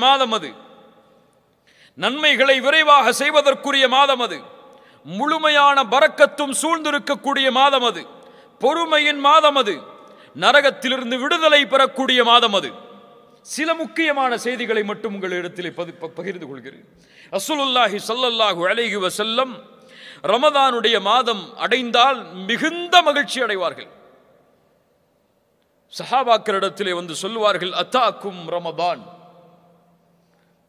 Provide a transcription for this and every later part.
செய்வதற்குரிய மாதம் அது நன்மைகளை விரைவாக செய்வதற்குரிய மாதம் அது முழுமையான பறக்கத்தும் சூழ்ந்திருக்கக்கூடிய மாதம் அது பொறுமையின் மாதம் அது நரகத்திலிருந்து விடுதலை பெறக்கூடிய மாதம் அது சில முக்கியமான செய்திகளை மட்டும் உங்கள் இடத்தில் பகிர்ந்து கொள்கிறேன் அசுலுல்லாஹி சல்லல்லாஹு அலைஹி வசல்லம் ரமதானுடைய மாதம் அடைந்தால் மிகுந்த மகிழ்ச்சி அடைவார்கள் சஹாபாக்கரிடத்திலே வந்து சொல்லுவார்கள் அத்தாக்கும் ரமதான்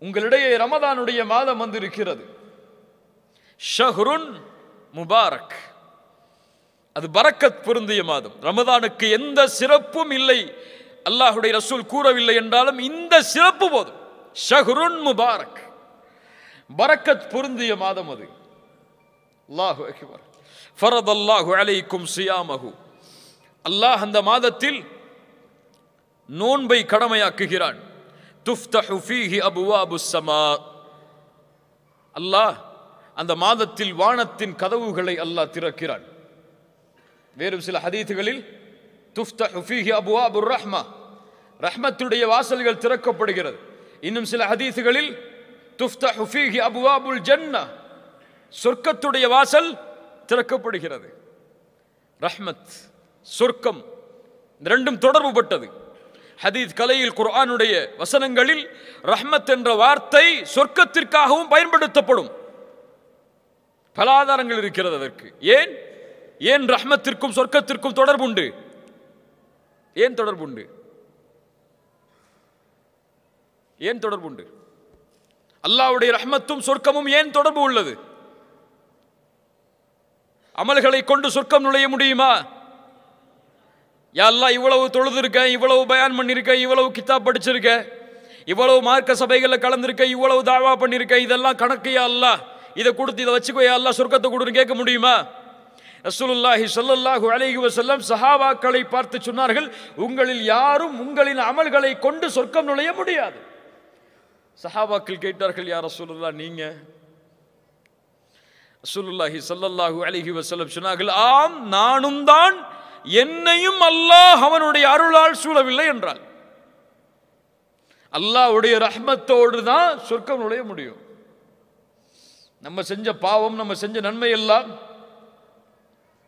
உங்களிடையே ரமதானுடைய மாதம் வந்திருக்கிறது ஷஹ்ருன் முபாரக் அது பரக்கத் பொருந்திய மாதம் ரமதானுக்கு எந்த சிறப்பும் இல்லை அல்லாஹுடைய ரசூல் கூறவில்லை என்றாலும் இந்த சிறப்பு போதும் ஷஹ்ருன் முபாரக் பரக்கத் பொருந்திய மாதம் அது அல்லாஹு அக்பர் ஃபரத் அல்லாஹு அலைக்கும் சியாமஹு அல்லாஹ் அந்த மாதத்தில் நோன்பை கடமையாக்குகிறான் துஃப்தஹு ஃபீஹி அபுவாபு சமா அல்லாஹ் அந்த மாதத்தில் வானத்தின் கதவுகளை அல்லாஹ் திறக்கிறான் வேறு சில ஹதீத்துகளில் துஃப்தஹு ஃபீஹி அபுவாபு ரஹ்மா ரஹ்மத்துடைய வாசல்கள் திறக்கப்படுகிறது இன்னும் சில ஹதீசுகளில் துஃப்தஹு ஃபீஹி அபுவாபுல் ஜன்னா சொர்க்கத்துடைய வாசல் திறக்கப்படுகிறது ரஹ்மத் சொர்க்கம் இந்த ரெண்டும் தொடர்பு பட்டது ஹதீத் கலையில் குர்ஆனுடைய வசனங்களில் ரஹ்மத் என்ற வார்த்தை சொர்க்கத்திற்காகவும் பயன்படுத்தப்படும் பல ஆதாரங்கள் இருக்கிறது அதற்கு ஏன் ஏன் ரஹ்மத்திற்கும் சொர்க்கத்திற்கும் தொடர்புண்டு ஏன் தொடர்புண்டு ஏன் தொடர்புண்டு அல்லாவுடைய ரஹ்மத்தும் சொர்க்கமும் ஏன் தொடர்பு உள்ளது அமல்களை கொண்டு சொர்க்கம் நுழைய முடியுமா யாரெல்லாம் இவ்வளவு தொழுதுருக்கேன் இவ்வளவு பயான் பண்ணியிருக்கேன் இவ்வளவு கித்தா படிச்சிருக்கேன் இவ்வளவு மார்க்க சபைகளில் கலந்துருக்கேன் இவ்வளவு தாவா பண்ணியிருக்கேன் இதெல்லாம் கணக்கு அல்லா இதை கொடுத்து இதை வச்சுக்கோ அல்லா சொர்க்கத்தை கொடுன்னு கேட்க முடியுமா ரசூலுல்லாஹி சொல்லுல்லாஹு அலைஹி வசல்லம் சஹாபாக்களை பார்த்து சொன்னார்கள் உங்களில் யாரும் உங்களின் அமல்களை கொண்டு சொர்க்கம் நுழைய முடியாது சஹாபாக்கள் கேட்டார்கள் யார் ரசூலுல்லா நீங்கள் ரசூலுல்லாஹி சொல்லல்லாஹு அலைஹி வசல்லம் சொன்னார்கள் ஆம் நானும் தான் என்னையும் அல்லாஹ் அவனுடைய அருளால் சூழவில்லை என்றால் அல்லாவுடைய ரஹ்மத்தோடு தான் சொர்க்கம் நுழைய முடியும் நம்ம செஞ்ச பாவம் நம்ம செஞ்ச நன்மை எல்லாம்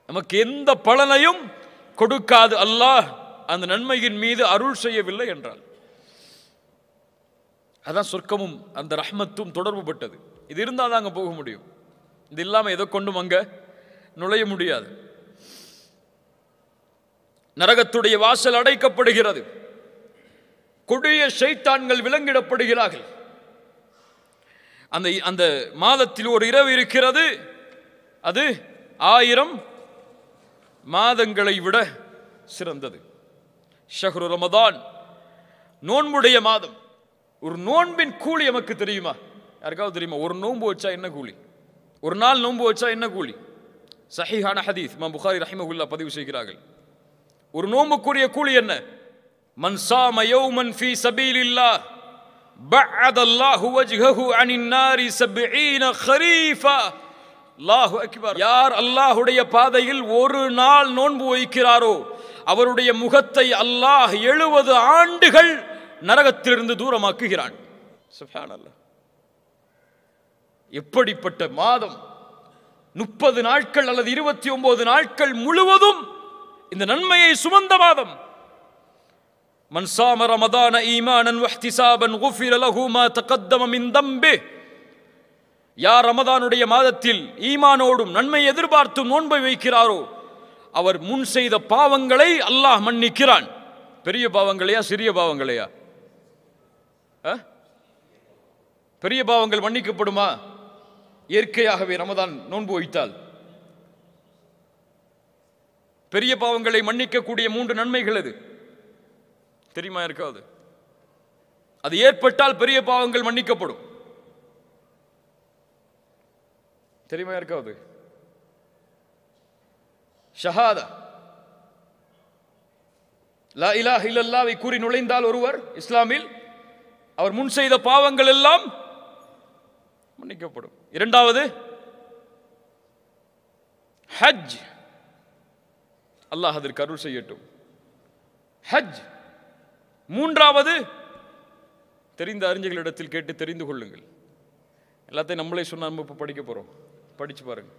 நமக்கு எந்த பலனையும் கொடுக்காது அல்லாஹ் அந்த நன்மையின் மீது அருள் செய்யவில்லை என்றால் அதான் சொர்க்கமும் அந்த ரஹ்மத்தும் தொடர்பு பட்டது இது இருந்தால் தான் அங்கே போக முடியும் இது இல்லாமல் எதை கொண்டும் அங்கே நுழைய முடியாது நரகத்துடைய வாசல் அடைக்கப்படுகிறது கொடிய சைத்தான்கள் விலங்கிடப்படுகிறார்கள் அந்த அந்த மாதத்தில் ஒரு இரவு இருக்கிறது அது ஆயிரம் மாதங்களை விட சிறந்தது ஷஹ்ரு ரமதான் நோன்புடைய மாதம் ஒரு நோன்பின் கூலி எமக்கு தெரியுமா யாருக்காவது தெரியுமா ஒரு நோன்பு வச்சா என்ன கூலி ஒரு நாள் நோன்பு வச்சா என்ன கூலி சஹிஹான ஹதீஸ் மா புகாரி ரஹிமகுல்லா பதிவு செய்கிறார்கள் ஒரு நோம்புக்குரிய கூலி என்ன மன்சா மயோமன் ஃபி யார் அல்லாஹுடைய பாதையில் ஒரு நாள் நோன்பு வைக்கிறாரோ அவருடைய முகத்தை அல்லாஹ் எழுபது ஆண்டுகள் நரகத்திலிருந்து தூரமாக்குகிறான் எப்படிப்பட்ட மாதம் முப்பது நாட்கள் அல்லது இருபத்தி ஒன்பது நாட்கள் முழுவதும் இந்த நன்மையை சுமந்த மாதம் மன்சாம ரமதான ஈமானன் வஹ்திசாபன் குஃபிர லஹு மா தகத்தம மின் தம்பே யார் ரமதானுடைய மாதத்தில் ஈமானோடும் நன்மை எதிர்பார்த்து நோன்பை வைக்கிறாரோ அவர் முன் செய்த பாவங்களை அல்லாஹ் மன்னிக்கிறான் பெரிய பாவங்களையா சிறிய பாவங்களையா பெரிய பாவங்கள் மன்னிக்கப்படுமா இயற்கையாகவே ரமதான் நோன்பு வைத்தால் பெரிய பாவங்களை மன்னிக்கக்கூடிய மூன்று நன்மைகள் அது தெரியுமா இருக்காது அது ஏற்பட்டால் பெரிய பாவங்கள் மன்னிக்கப்படும் தெரியுமா இருக்காது ஷஹாதா லா இல்லல்லாவை கூறி நுழைந்தால் ஒருவர் இஸ்லாமில் அவர் முன் செய்த பாவங்கள் எல்லாம் மன்னிக்கப்படும் இரண்டாவது ஹஜ் அல்லாஹ் அதற்கு அருள் செய்யட்டும் ஹஜ் மூன்றாவது தெரிந்த அறிஞர்களிடத்தில் கேட்டு தெரிந்து கொள்ளுங்கள் எல்லாத்தையும் நம்மளே சொன்ன நம்ம இப்போ படிக்க போகிறோம் படித்து பாருங்கள்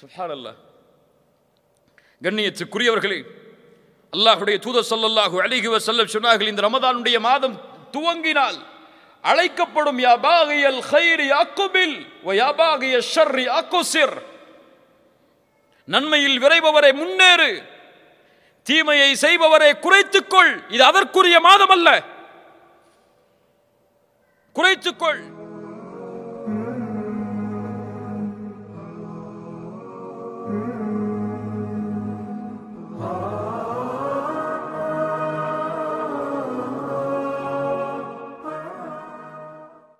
சுஹார் அல்லா கண்ணியத்துக்குரியவர்களே அல்லாஹுடைய தூத சொல்லல்லாஹு அலிஹி செல்ல சொன்னார்கள் இந்த ரமதானுடைய மாதம் துவங்கினால் அழைக்கப்படும் யாபாகியல் ஹைரி அக்குபில் யாபாகிய ஷர்ரி அக்குசிர் நன்மையில் விரைபவரை முன்னேறு தீமையை செய்பவரை குறைத்துக்கொள் இது அதற்குரிய மாதம் அல்ல குறைத்துக்கொள் Mm-hmm.